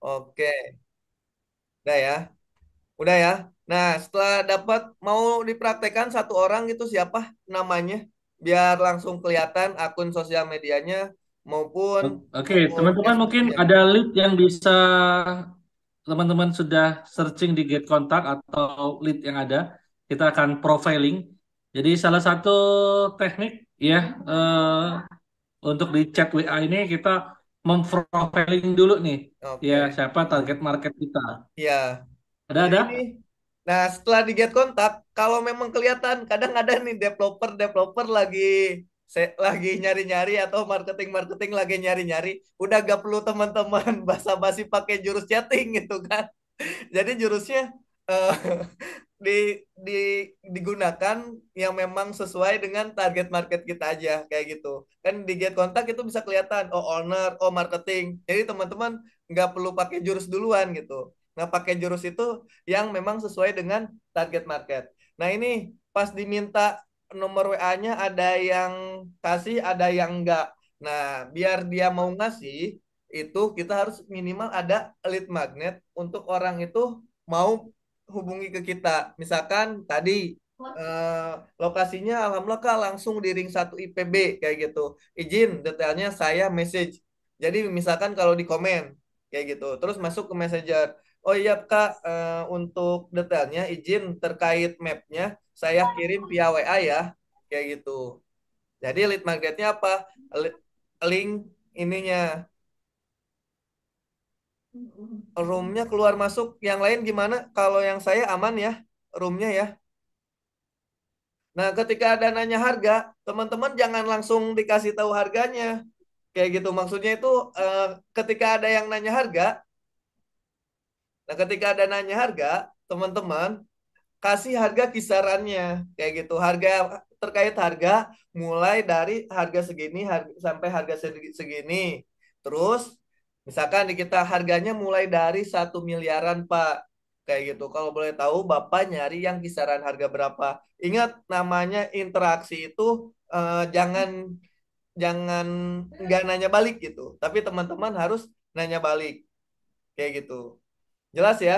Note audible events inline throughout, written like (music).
Oke, udah ya. Udah ya. Nah, setelah dapat mau dipraktekkan satu orang itu siapa namanya? Biar langsung kelihatan akun sosial medianya maupun Oke, teman-teman mungkin ya. ada lead yang bisa teman-teman sudah searching di Get Kontak atau lead yang ada. Kita akan profiling. Jadi salah satu teknik ya uh, untuk di chat WA ini kita memprofiling dulu nih. Okay. Ya, siapa target market kita. Ya Ada ada? Nah, setelah di get kontak, kalau memang kelihatan kadang ada nih developer developer lagi se, lagi nyari-nyari atau marketing-marketing lagi nyari-nyari, udah gak perlu teman-teman (laughs) basa-basi pakai jurus chatting gitu kan. Jadi jurusnya Eh, (laughs) di, di digunakan yang memang sesuai dengan target market kita aja kayak gitu kan di get kontak itu bisa kelihatan oh owner oh marketing jadi teman-teman nggak perlu pakai jurus duluan gitu nggak pakai jurus itu yang memang sesuai dengan target market nah ini pas diminta nomor WA-nya ada yang kasih ada yang enggak nah biar dia mau ngasih itu kita harus minimal ada lead magnet untuk orang itu mau hubungi ke kita. Misalkan tadi eh, lokasinya alhamdulillah kak langsung di ring 1 IPB kayak gitu. Izin detailnya saya message. Jadi misalkan kalau di komen kayak gitu, terus masuk ke messenger. Oh iya kak eh, untuk detailnya izin terkait mapnya saya kirim via WA ya kayak gitu. Jadi lead magnetnya apa? Link ininya Roomnya keluar masuk. Yang lain gimana? Kalau yang saya aman ya, roomnya ya. Nah, ketika ada nanya harga, teman-teman jangan langsung dikasih tahu harganya. Kayak gitu. Maksudnya itu eh, ketika ada yang nanya harga, nah ketika ada nanya harga, teman-teman kasih harga kisarannya. Kayak gitu. Harga terkait harga mulai dari harga segini harga, sampai harga segini. Terus Misalkan di kita harganya mulai dari satu miliaran Pak kayak gitu. Kalau boleh tahu Bapak nyari yang kisaran harga berapa? Ingat namanya interaksi itu eh, jangan jangan nggak nanya balik gitu. Tapi teman-teman harus nanya balik. Kayak gitu. Jelas ya?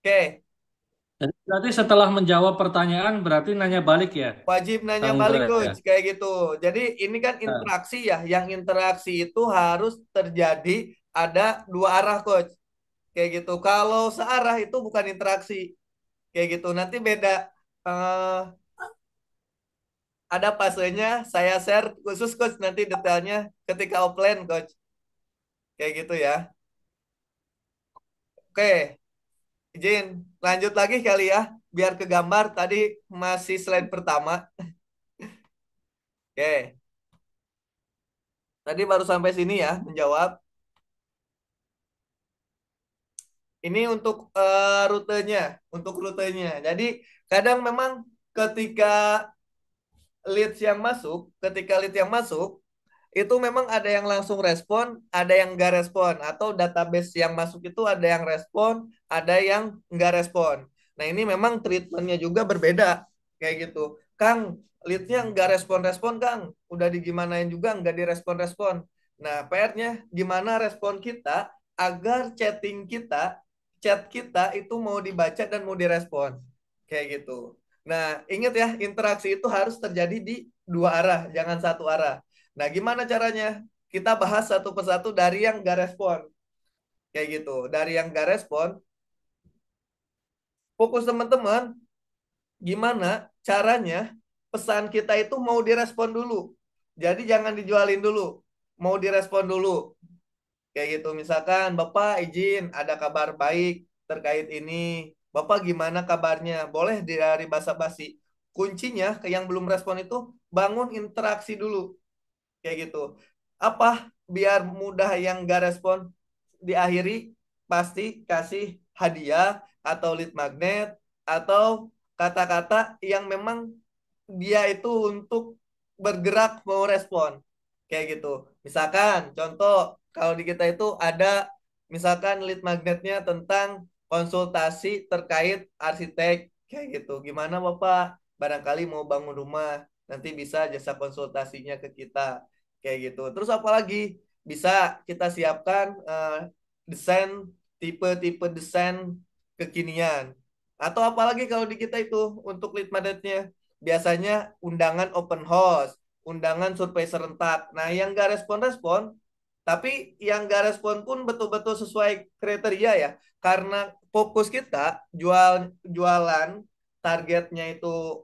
Oke. Berarti setelah menjawab pertanyaan berarti nanya balik ya? Wajib nanya Tanggung balik ya. coach ya? kayak gitu. Jadi ini kan nah. interaksi ya, yang interaksi itu harus terjadi ada dua arah coach. Kayak gitu. Kalau searah itu bukan interaksi. Kayak gitu. Nanti beda uh, ada pasenya saya share khusus coach nanti detailnya ketika offline coach. Kayak gitu ya. Oke. Jin, lanjut lagi kali ya, biar ke gambar tadi masih slide pertama. Oke. Tadi baru sampai sini ya menjawab. Ini untuk uh, rutenya, untuk rutenya. Jadi kadang memang ketika leads yang masuk, ketika lead yang masuk itu memang ada yang langsung respon, ada yang enggak respon atau database yang masuk itu ada yang respon, ada yang nggak respon. Nah ini memang treatmentnya juga berbeda kayak gitu. Kang, leadnya nggak respon-respon Kang, udah digimanain juga nggak direspon-respon. Nah PR-nya gimana respon kita agar chatting kita, chat kita itu mau dibaca dan mau direspon kayak gitu. Nah ingat ya interaksi itu harus terjadi di dua arah, jangan satu arah. Nah gimana caranya? Kita bahas satu persatu dari yang nggak respon kayak gitu. Dari yang nggak respon Fokus teman-teman, gimana caranya pesan kita itu mau direspon dulu. Jadi jangan dijualin dulu, mau direspon dulu. Kayak gitu, misalkan Bapak izin ada kabar baik terkait ini. Bapak gimana kabarnya? Boleh dari basa-basi. Kuncinya ke yang belum respon itu bangun interaksi dulu. Kayak gitu. Apa biar mudah yang gak respon diakhiri pasti kasih hadiah atau lead magnet atau kata-kata yang memang dia itu untuk bergerak mau respon kayak gitu misalkan contoh kalau di kita itu ada misalkan lead magnetnya tentang konsultasi terkait arsitek kayak gitu gimana bapak barangkali mau bangun rumah nanti bisa jasa konsultasinya ke kita kayak gitu terus apalagi bisa kita siapkan uh, desain tipe-tipe desain kekinian. Atau apalagi kalau di kita itu untuk lead magnetnya biasanya undangan open house, undangan survei serentak. Nah, yang gak respon-respon tapi yang gak respon pun betul-betul sesuai kriteria ya. Karena fokus kita jual jualan targetnya itu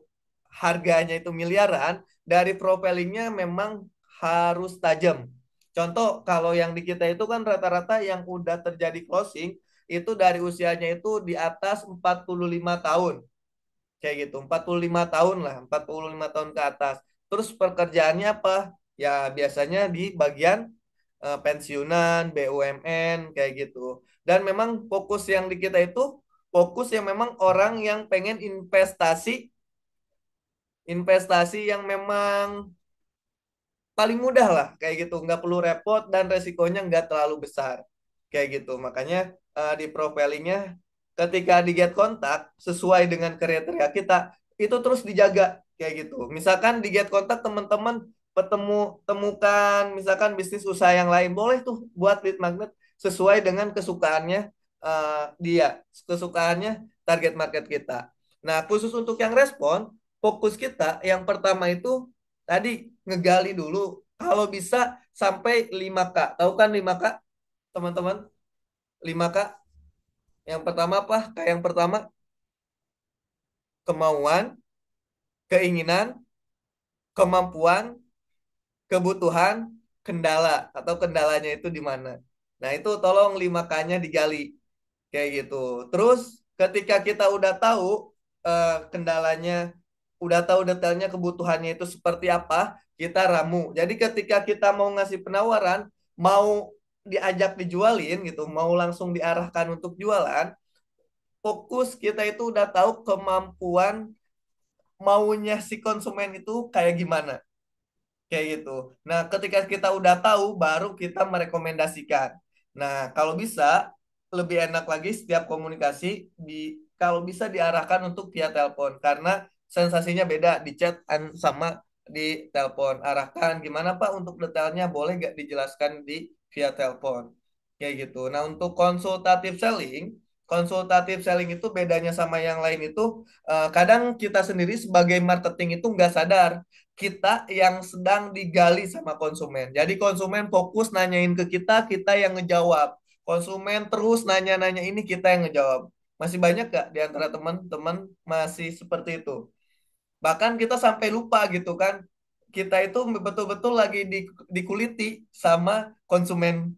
harganya itu miliaran, dari profilingnya memang harus tajam. Contoh kalau yang di kita itu kan rata-rata yang udah terjadi closing itu dari usianya itu di atas 45 tahun. Kayak gitu, 45 tahun lah, 45 tahun ke atas. Terus pekerjaannya apa? Ya biasanya di bagian uh, pensiunan, BUMN kayak gitu. Dan memang fokus yang di kita itu fokus yang memang orang yang pengen investasi investasi yang memang paling mudah lah kayak gitu nggak perlu repot dan resikonya nggak terlalu besar kayak gitu makanya uh, di profilingnya ketika di get kontak sesuai dengan kriteria kita itu terus dijaga kayak gitu misalkan di get kontak teman-teman ketemu temukan misalkan bisnis usaha yang lain boleh tuh buat lead magnet sesuai dengan kesukaannya uh, dia kesukaannya target market kita nah khusus untuk yang respon fokus kita yang pertama itu tadi ngegali dulu kalau bisa sampai 5K. Tahu kan 5K? Teman-teman, 5K. Yang pertama apa? Kayak yang pertama kemauan, keinginan, kemampuan, kebutuhan, kendala atau kendalanya itu di mana. Nah, itu tolong 5K-nya digali. Kayak gitu. Terus ketika kita udah tahu eh, kendalanya udah tahu detailnya kebutuhannya itu seperti apa, kita ramu. Jadi ketika kita mau ngasih penawaran, mau diajak dijualin gitu, mau langsung diarahkan untuk jualan, fokus kita itu udah tahu kemampuan maunya si konsumen itu kayak gimana. Kayak gitu. Nah, ketika kita udah tahu baru kita merekomendasikan. Nah, kalau bisa lebih enak lagi setiap komunikasi di kalau bisa diarahkan untuk via telepon karena sensasinya beda di chat sama di telepon. Arahkan gimana Pak untuk detailnya boleh gak dijelaskan di via telepon. Kayak gitu. Nah, untuk konsultatif selling, konsultatif selling itu bedanya sama yang lain itu eh, kadang kita sendiri sebagai marketing itu nggak sadar kita yang sedang digali sama konsumen. Jadi konsumen fokus nanyain ke kita, kita yang ngejawab. Konsumen terus nanya-nanya ini kita yang ngejawab. Masih banyak gak di antara teman-teman masih seperti itu? bahkan kita sampai lupa gitu kan kita itu betul-betul lagi dikuliti sama konsumen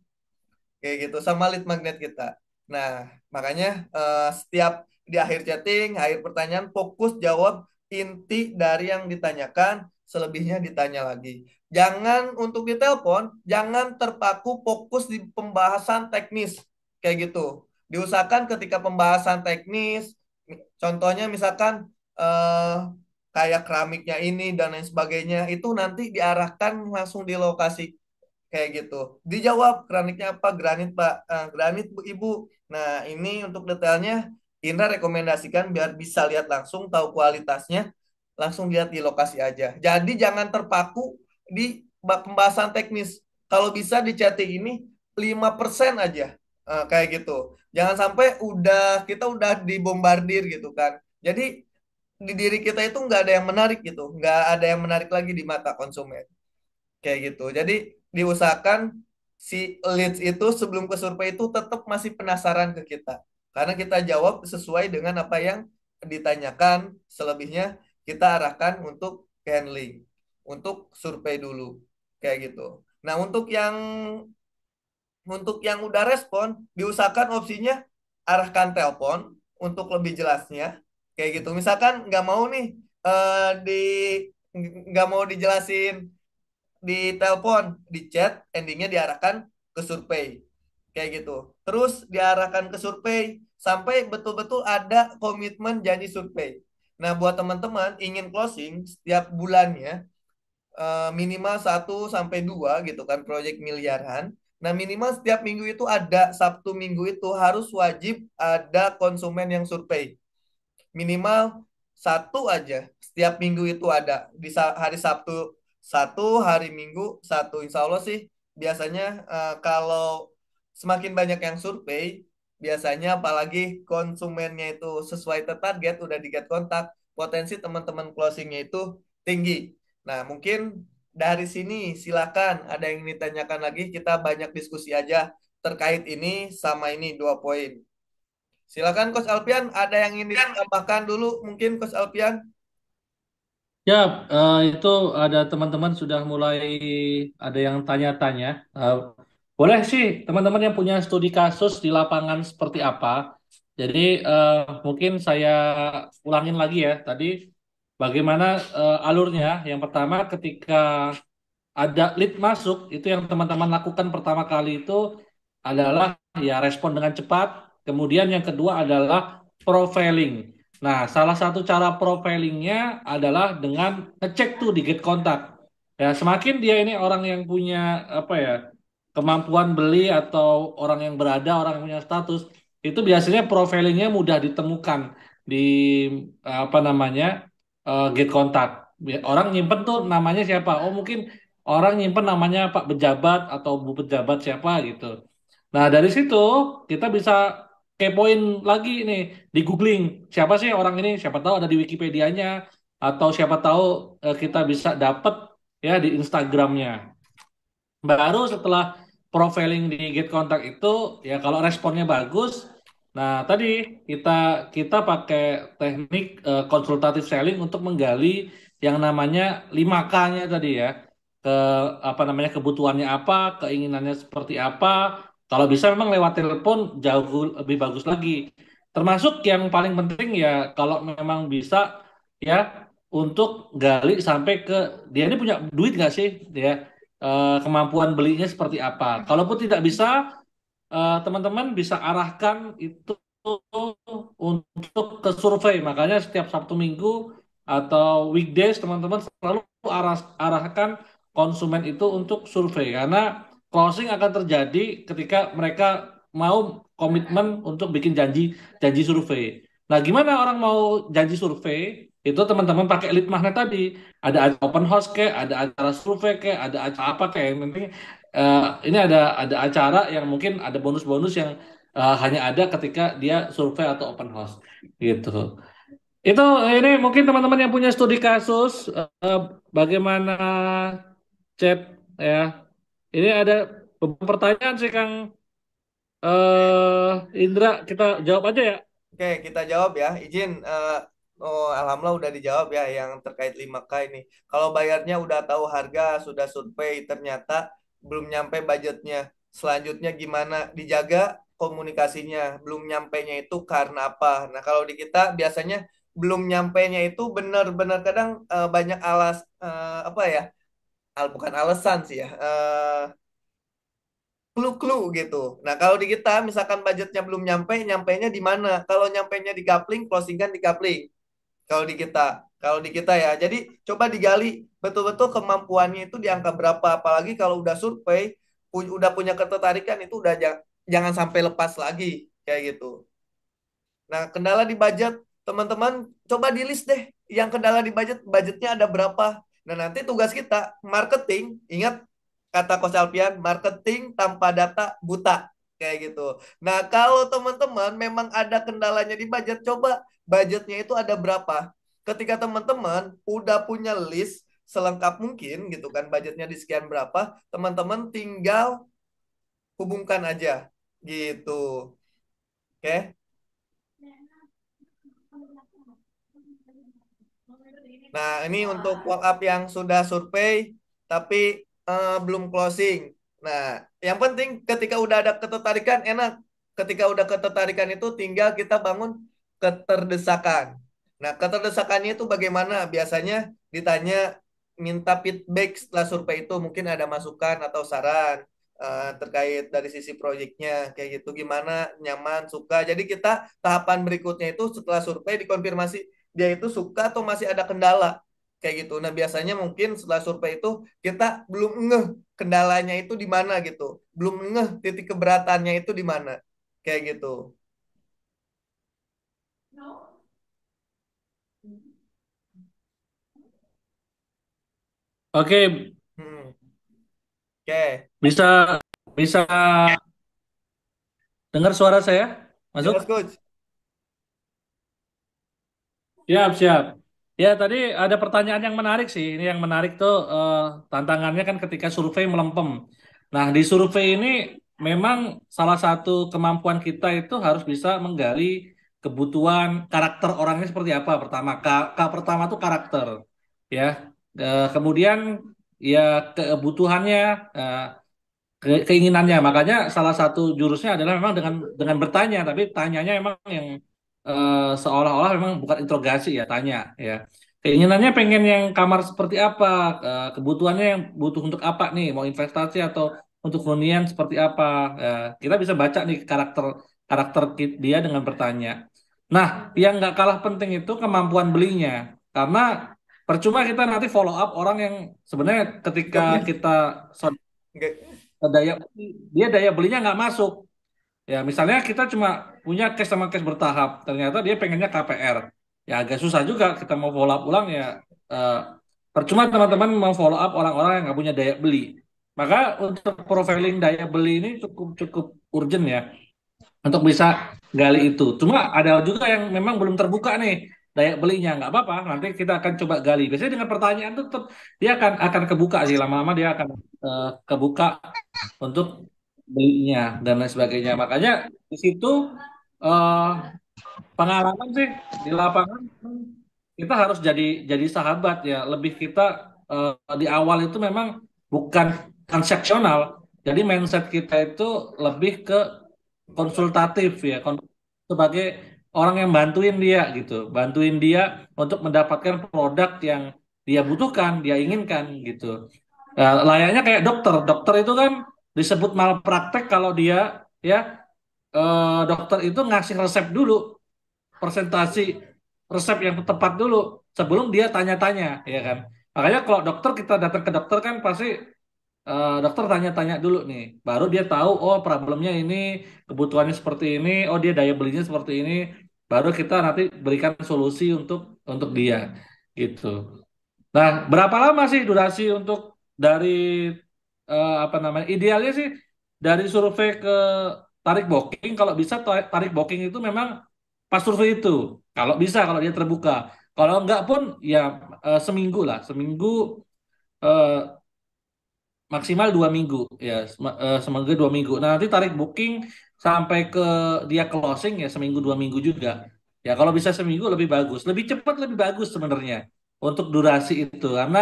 kayak gitu sama lead magnet kita nah makanya eh, setiap di akhir chatting akhir pertanyaan fokus jawab inti dari yang ditanyakan selebihnya ditanya lagi jangan untuk ditelepon jangan terpaku fokus di pembahasan teknis kayak gitu diusahakan ketika pembahasan teknis contohnya misalkan eh, kayak keramiknya ini dan lain sebagainya itu nanti diarahkan langsung di lokasi kayak gitu. Dijawab keramiknya apa? Granit Pak, uh, granit Bu Ibu. Nah ini untuk detailnya Indra rekomendasikan biar bisa lihat langsung tahu kualitasnya langsung lihat di lokasi aja. Jadi jangan terpaku di pembahasan teknis. Kalau bisa di chatting ini 5% aja uh, kayak gitu. Jangan sampai udah kita udah dibombardir gitu kan. Jadi di diri kita itu nggak ada yang menarik gitu nggak ada yang menarik lagi di mata konsumen kayak gitu jadi diusahakan si leads itu sebelum ke survei itu tetap masih penasaran ke kita karena kita jawab sesuai dengan apa yang ditanyakan selebihnya kita arahkan untuk handling untuk survei dulu kayak gitu nah untuk yang untuk yang udah respon diusahakan opsinya arahkan telepon untuk lebih jelasnya kayak gitu misalkan nggak mau nih uh, di nggak mau dijelasin di telepon di chat endingnya diarahkan ke survei kayak gitu terus diarahkan ke survei sampai betul-betul ada komitmen janji survei nah buat teman-teman ingin closing setiap bulannya uh, minimal 1 sampai dua gitu kan proyek miliaran Nah minimal setiap minggu itu ada Sabtu minggu itu harus wajib ada konsumen yang survei minimal satu aja setiap minggu itu ada di hari Sabtu satu hari Minggu satu Insya Allah sih biasanya uh, kalau semakin banyak yang survei biasanya apalagi konsumennya itu sesuai target udah diget kontak potensi teman-teman closingnya itu tinggi nah mungkin dari sini silakan ada yang ditanyakan lagi kita banyak diskusi aja terkait ini sama ini dua poin Silakan Coach Alpian, ada yang ingin ditambahkan dulu mungkin Coach Alpian? Ya, uh, itu ada teman-teman sudah mulai ada yang tanya-tanya. Uh, boleh sih teman-teman yang punya studi kasus di lapangan seperti apa. Jadi uh, mungkin saya ulangin lagi ya tadi bagaimana uh, alurnya. Yang pertama ketika ada lead masuk itu yang teman-teman lakukan pertama kali itu adalah ya respon dengan cepat Kemudian yang kedua adalah profiling. Nah, salah satu cara profilingnya adalah dengan ngecek tuh di get kontak. Ya, semakin dia ini orang yang punya apa ya kemampuan beli atau orang yang berada, orang yang punya status, itu biasanya profilingnya mudah ditemukan di apa namanya uh, get kontak. Orang nyimpen tuh namanya siapa? Oh mungkin orang nyimpen namanya Pak pejabat atau Bu pejabat siapa gitu. Nah dari situ kita bisa kepoin lagi nih di googling siapa sih orang ini siapa tahu ada di Wikipedianya atau siapa tahu uh, kita bisa dapat ya di Instagramnya baru setelah profiling di get contact itu ya kalau responnya bagus nah tadi kita kita pakai teknik uh, selling untuk menggali yang namanya 5K-nya tadi ya ke apa namanya kebutuhannya apa keinginannya seperti apa kalau bisa memang lewat telepon jauh lebih bagus lagi. Termasuk yang paling penting ya kalau memang bisa ya untuk gali sampai ke dia ini punya duit nggak sih ya e, kemampuan belinya seperti apa. Kalaupun tidak bisa eh, teman-teman bisa arahkan itu untuk ke survei. Makanya setiap Sabtu Minggu atau weekdays teman-teman selalu arah, arahkan konsumen itu untuk survei karena closing akan terjadi ketika mereka mau komitmen untuk bikin janji janji survei. Nah, gimana orang mau janji survei? Itu teman-teman pakai lead magnet tadi. Ada open house ke, ada acara survei kayak, ada acara apa kayak. Nanti uh, eh, ini ada ada acara yang mungkin ada bonus-bonus yang uh, hanya ada ketika dia survei atau open house gitu. Itu ini mungkin teman-teman yang punya studi kasus uh, bagaimana chat ya ini ada pertanyaan sih Kang eh Indra, kita jawab aja ya. Oke, kita jawab ya. Izin eh, Oh, alhamdulillah udah dijawab ya yang terkait 5K ini. Kalau bayarnya udah tahu harga, sudah survei, ternyata belum nyampe budgetnya. Selanjutnya gimana? Dijaga komunikasinya, belum nyampe nya itu karena apa? Nah, kalau di kita biasanya belum nyampe nya itu benar-benar kadang uh, banyak alas uh, apa ya? al bukan alasan sih ya uh, eh, clue-clue gitu. Nah kalau di kita misalkan budgetnya belum nyampe, nyampe nya di mana? Kalau nyampe nya di coupling, kan di coupling. Kalau di kita, kalau di kita ya. Jadi coba digali betul-betul kemampuannya itu di angka berapa. Apalagi kalau udah survei, udah punya ketertarikan itu udah jangan sampai lepas lagi kayak gitu. Nah kendala di budget, teman-teman coba di list deh. Yang kendala di budget, budgetnya ada berapa? Nah, nanti tugas kita marketing, ingat kata Coach Alpian, marketing tanpa data buta kayak gitu. Nah, kalau teman-teman memang ada kendalanya di budget, coba budgetnya itu ada berapa? Ketika teman-teman udah punya list selengkap mungkin gitu kan budgetnya di sekian berapa, teman-teman tinggal hubungkan aja gitu. Oke. Okay? Nah, ini untuk WhatsApp yang sudah survei tapi uh, belum closing. Nah, yang penting ketika udah ada ketertarikan enak. Ketika udah ketertarikan itu tinggal kita bangun keterdesakan. Nah, keterdesakannya itu bagaimana? Biasanya ditanya minta feedback setelah survei itu mungkin ada masukan atau saran uh, terkait dari sisi proyeknya kayak gitu gimana nyaman suka jadi kita tahapan berikutnya itu setelah survei dikonfirmasi dia itu suka atau masih ada kendala kayak gitu. Nah biasanya mungkin setelah survei itu kita belum ngeh kendalanya itu di mana gitu, belum ngeh titik keberatannya itu di mana kayak gitu. Oke. Okay. Hmm. Oke. Okay. Bisa bisa dengar suara saya? Masuk. Yes, Coach. Siap, siap. Ya, tadi ada pertanyaan yang menarik sih. Ini yang menarik tuh uh, tantangannya kan ketika survei melempem. Nah, di survei ini memang salah satu kemampuan kita itu harus bisa menggali kebutuhan karakter orangnya seperti apa pertama. K, K pertama tuh karakter. Ya. uh, kemudian ya kebutuhannya uh, keinginannya. Makanya salah satu jurusnya adalah memang dengan dengan bertanya, tapi tanyanya emang yang uh, seolah-olah memang bukan interogasi ya tanya ya keinginannya pengen yang kamar seperti apa uh, kebutuhannya yang butuh untuk apa nih mau investasi atau untuk hunian seperti apa uh, kita bisa baca nih karakter karakter dia dengan bertanya nah yang nggak kalah penting itu kemampuan belinya karena percuma kita nanti follow up orang yang sebenarnya ketika iya. kita daya dia daya belinya nggak masuk Ya, misalnya kita cuma punya case sama case bertahap, ternyata dia pengennya KPR. Ya agak susah juga kita mau follow up ulang ya. Uh, percuma teman-teman mau follow up orang-orang yang nggak punya daya beli. Maka untuk profiling daya beli ini cukup cukup urgent ya untuk bisa gali itu. Cuma ada juga yang memang belum terbuka nih daya belinya nggak apa-apa. Nanti kita akan coba gali. Biasanya dengan pertanyaan tetap dia akan akan kebuka sih lama-lama dia akan uh, kebuka untuk belinya dan lain sebagainya. Makanya di situ uh, pengalaman sih di lapangan kita harus jadi jadi sahabat ya. Lebih kita uh, di awal itu memang bukan transaksional. Jadi mindset kita itu lebih ke konsultatif ya sebagai orang yang bantuin dia gitu, bantuin dia untuk mendapatkan produk yang dia butuhkan, dia inginkan gitu. Uh, layaknya kayak dokter, dokter itu kan disebut malpraktek kalau dia ya eh, dokter itu ngasih resep dulu presentasi resep yang tepat dulu sebelum dia tanya-tanya ya kan makanya kalau dokter kita datang ke dokter kan pasti eh, dokter tanya-tanya dulu nih baru dia tahu oh problemnya ini kebutuhannya seperti ini oh dia daya belinya seperti ini baru kita nanti berikan solusi untuk untuk dia gitu nah berapa lama sih durasi untuk dari uh, apa namanya idealnya sih dari survei ke tarik booking kalau bisa tarik booking itu memang pas survei itu kalau bisa kalau dia terbuka kalau enggak pun ya uh, seminggu lah seminggu uh, maksimal dua minggu ya semoga dua minggu nah, nanti tarik booking sampai ke dia closing ya seminggu dua minggu juga ya kalau bisa seminggu lebih bagus lebih cepat lebih bagus sebenarnya untuk durasi itu karena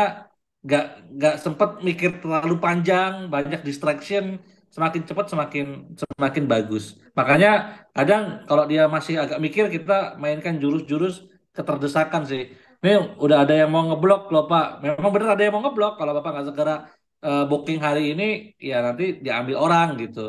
nggak nggak sempat mikir terlalu panjang banyak distraction semakin cepat semakin semakin bagus makanya kadang kalau dia masih agak mikir kita mainkan jurus-jurus keterdesakan sih ini udah ada yang mau ngeblok loh pak memang benar ada yang mau ngeblok kalau bapak nggak segera uh, booking hari ini ya nanti diambil orang gitu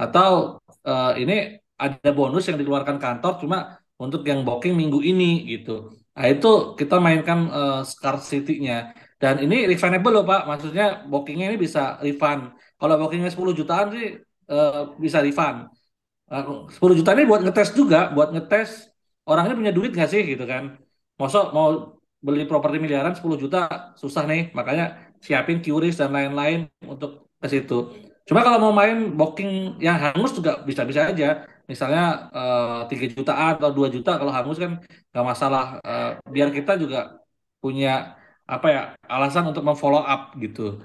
atau uh, ini ada bonus yang dikeluarkan kantor cuma untuk yang booking minggu ini gitu nah itu kita mainkan uh, eh, scarcity nya dan ini refundable loh Pak, maksudnya bookingnya ini bisa refund. Kalau bookingnya 10 jutaan sih uh, bisa refund. Uh, 10 juta ini buat ngetes juga, buat ngetes orangnya punya duit nggak sih gitu kan. Mosok mau beli properti miliaran 10 juta susah nih, makanya siapin QRIS dan lain-lain untuk ke situ. Cuma kalau mau main booking yang hangus juga bisa-bisa aja. Misalnya eh, tiga uh, jutaan atau 2 juta kalau hangus kan nggak masalah. Uh, biar kita juga punya apa ya alasan untuk memfollow up gitu.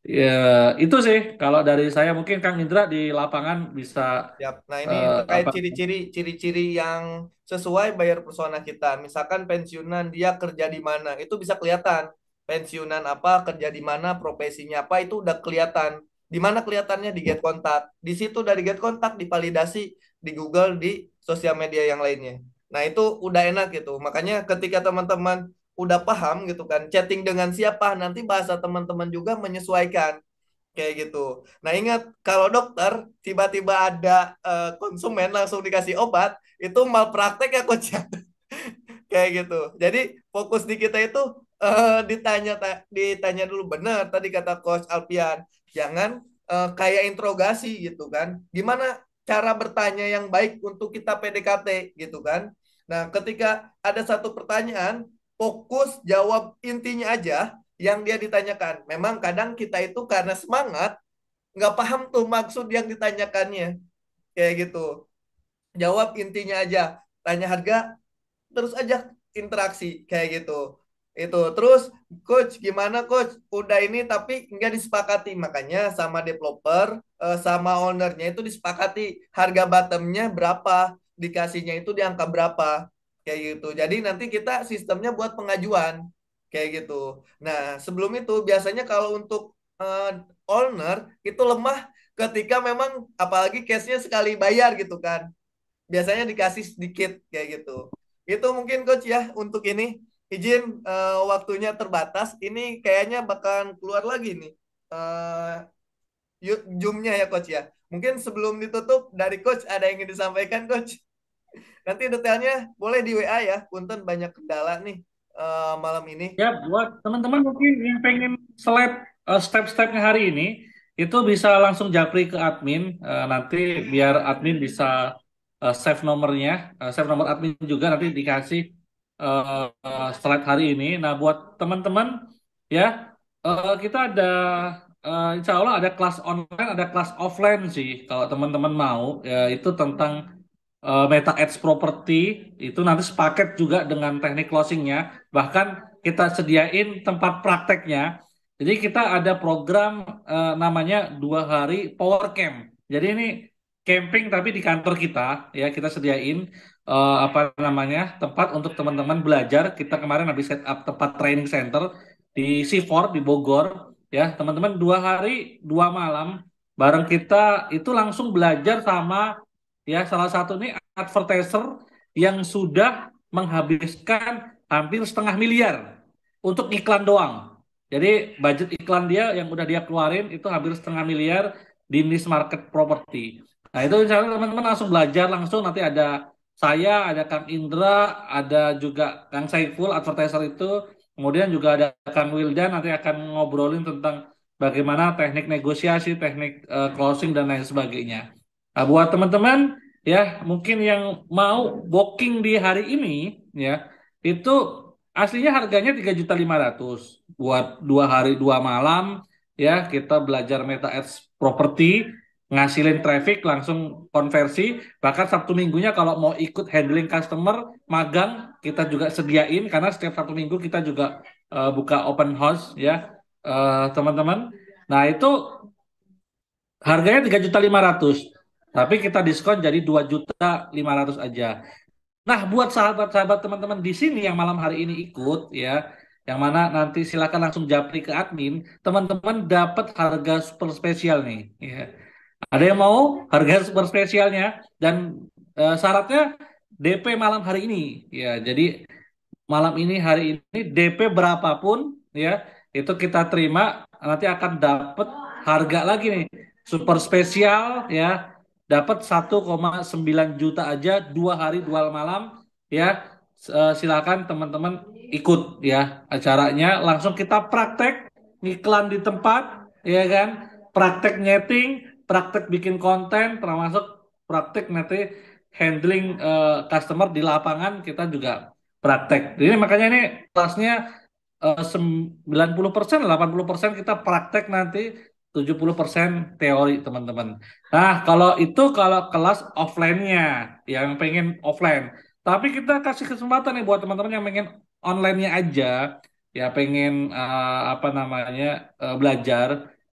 Ya, itu sih kalau dari saya mungkin Kang Indra di lapangan bisa. Yap. Nah ini eh, terkait uh, ciri-ciri ciri-ciri yang sesuai bayar persona kita. Misalkan pensiunan dia kerja di mana itu bisa kelihatan. Pensiunan apa kerja di mana profesinya apa itu udah kelihatan. Di mana kelihatannya di get kontak. Di situ dari get kontak divalidasi di Google di sosial media yang lainnya. Nah itu udah enak gitu. Makanya ketika teman-teman udah paham gitu kan chatting dengan siapa nanti bahasa teman-teman juga menyesuaikan kayak gitu. Nah ingat kalau dokter tiba-tiba ada uh, konsumen langsung dikasih obat itu malpraktek ya coach ya? (laughs) kayak gitu. Jadi fokus di kita itu uh, ditanya ta ditanya dulu benar tadi kata coach Alpian jangan uh, kayak interogasi gitu kan. Gimana cara bertanya yang baik untuk kita PDKT gitu kan. Nah ketika ada satu pertanyaan fokus jawab intinya aja yang dia ditanyakan. Memang kadang kita itu karena semangat nggak paham tuh maksud yang ditanyakannya. Kayak gitu. Jawab intinya aja. Tanya harga terus aja interaksi kayak gitu. Itu terus coach gimana coach? Udah ini tapi nggak disepakati makanya sama developer eh, sama ownernya itu disepakati harga bottomnya berapa dikasihnya itu di angka berapa kayak gitu. Jadi nanti kita sistemnya buat pengajuan kayak gitu. Nah, sebelum itu biasanya kalau untuk uh, owner itu lemah ketika memang apalagi case-nya sekali bayar gitu kan. Biasanya dikasih sedikit kayak gitu. Itu mungkin coach ya untuk ini izin uh, waktunya terbatas. Ini kayaknya bakalan keluar lagi nih. Uh, Zoom-nya ya coach ya. Mungkin sebelum ditutup dari coach ada yang ingin disampaikan coach? Nanti detailnya boleh di WA ya. Punten banyak kendala nih uh, malam ini. Ya, buat teman-teman mungkin yang pengen seleb uh, step-stepnya hari ini, itu bisa langsung japri ke admin uh, nanti biar admin bisa uh, save nomornya, uh, save nomor admin juga nanti dikasih uh, uh, slide hari ini. Nah, buat teman-teman ya uh, kita ada uh, insya Allah ada kelas online, ada kelas offline sih. Kalau teman-teman mau, ya, itu tentang uh, meta ads property itu nanti sepaket juga dengan teknik closingnya bahkan kita sediain tempat prakteknya jadi kita ada program uh, namanya dua hari power camp jadi ini camping tapi di kantor kita ya kita sediain uh, apa namanya tempat untuk teman-teman belajar kita kemarin habis set up tempat training center di C4 di Bogor ya teman-teman dua hari dua malam bareng kita itu langsung belajar sama ya salah satu ini advertiser yang sudah menghabiskan hampir setengah miliar untuk iklan doang. Jadi budget iklan dia yang udah dia keluarin itu hampir setengah miliar di niche market property. Nah itu misalnya teman-teman langsung belajar langsung nanti ada saya, ada Kang Indra, ada juga Kang Saiful advertiser itu, kemudian juga ada Kang Wildan nanti akan ngobrolin tentang bagaimana teknik negosiasi, teknik uh, closing dan lain sebagainya. Nah, buat teman-teman ya mungkin yang mau booking di hari ini ya itu aslinya harganya tiga juta lima ratus buat dua hari dua malam ya kita belajar meta ads property ngasilin traffic langsung konversi bahkan Sabtu minggunya kalau mau ikut handling customer magang kita juga sediain karena setiap Sabtu minggu kita juga uh, buka open house ya eh, teman-teman uh, itu harganya nah itu harganya ratus tapi kita diskon jadi dua juta lima ratus aja. Nah, buat sahabat-sahabat teman-teman di sini yang malam hari ini ikut ya, yang mana nanti silakan langsung japri ke admin, teman-teman dapat harga super spesial nih. Ya. Ada yang mau harga super spesialnya dan e, syaratnya DP malam hari ini. Ya, jadi malam ini hari ini DP berapapun ya itu kita terima nanti akan dapat harga lagi nih super spesial ya dapat 1,9 juta aja dua hari dua malam ya eh, silakan teman-teman ikut ya acaranya langsung kita praktek iklan di tempat ya kan praktek nyeting praktek bikin konten termasuk praktek nanti handling uh, customer di lapangan kita juga praktek jadi makanya ini kelasnya uh, 90% 80% kita praktek nanti 70% teori teman-teman. Nah kalau itu kalau kelas offline-nya yang pengen offline. Tapi kita kasih kesempatan nih buat teman-teman yang pengen online-nya aja, ya pengen uh, apa namanya uh, belajar.